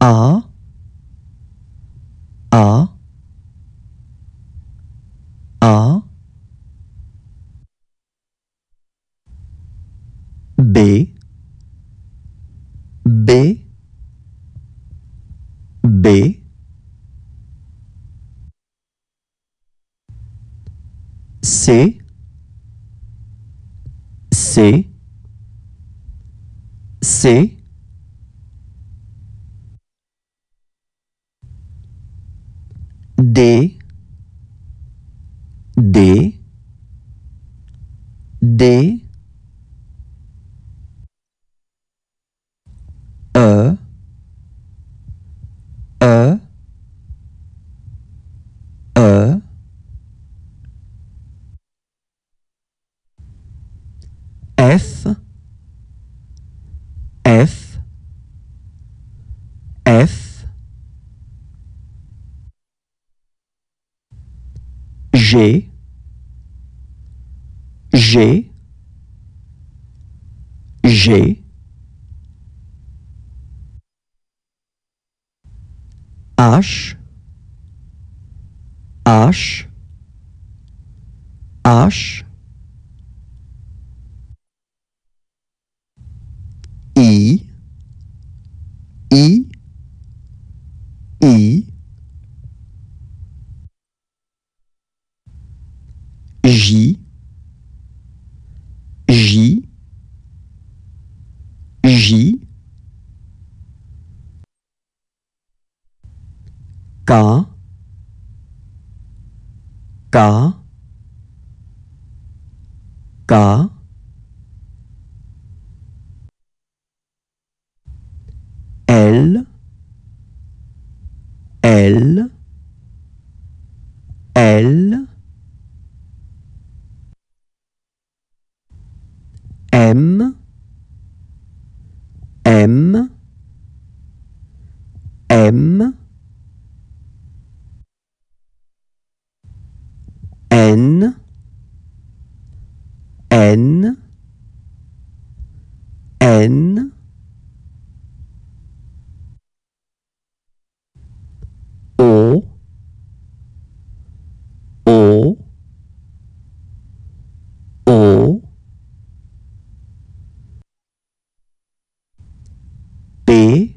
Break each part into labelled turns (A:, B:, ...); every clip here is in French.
A: A A A B B B C C C D D D e, e, e, f, G, G, G, H, H, H. J, J, K, K, K, L, M N N N O O O B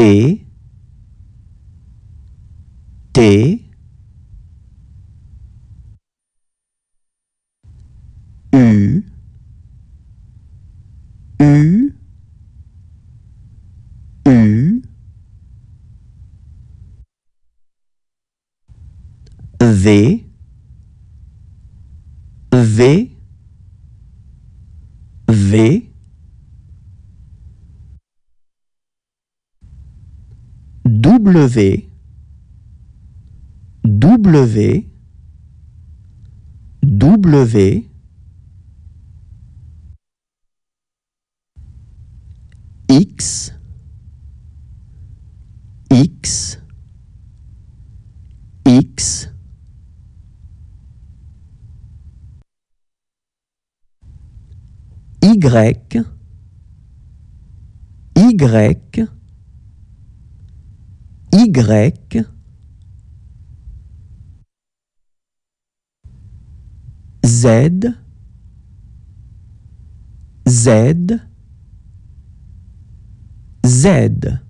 A: T T U U U V V V W W W X X X Y Y y Z Z Z